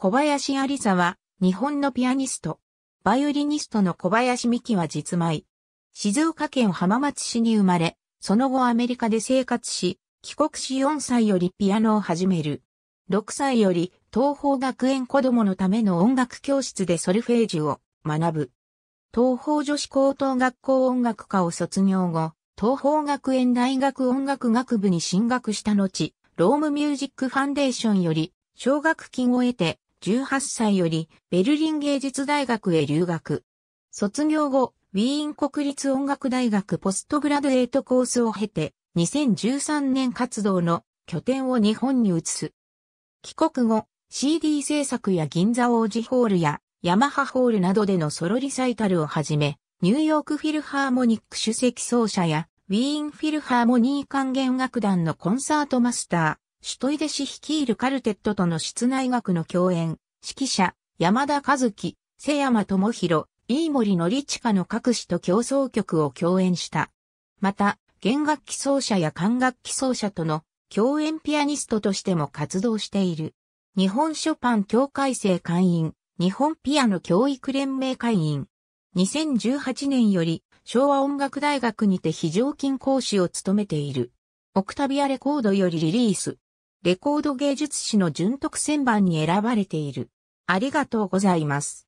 小林有沙は、日本のピアニスト。バイオリニストの小林美希は実米。静岡県浜松市に生まれ、その後アメリカで生活し、帰国し4歳よりピアノを始める。6歳より東方学園子供のための音楽教室でソルフェージュを学ぶ。東方女子高等学校音楽科を卒業後、東方学園大学音楽学部に進学した後、ロームミュージックファンデーションより奨学金を得て18歳よりベルリン芸術大学へ留学。卒業後、ウィーン国立音楽大学ポストグラデュエートコースを経て、2013年活動の拠点を日本に移す。帰国後、CD 制作や銀座王子ホールやヤマハホールなどでのソロリサイタルをはじめ、ニューヨークフィルハーモニック首席奏者やウィーンフィルハーモニー管弦楽団のコンサートマスター、シュトイデ氏率いるカルテットとの室内楽の共演、指揮者、山田和樹、瀬山智弘、飯森則親の各詞と競争曲を共演した。また、弦楽器奏者や管楽器奏者との共演ピアニストとしても活動している。日本ショパン協会生会員、日本ピアノ教育連盟会員。2018年より昭和音楽大学にて非常勤講師を務めている。オクタビアレコードよりリリース、レコード芸術史の純徳選版に選ばれている。ありがとうございます。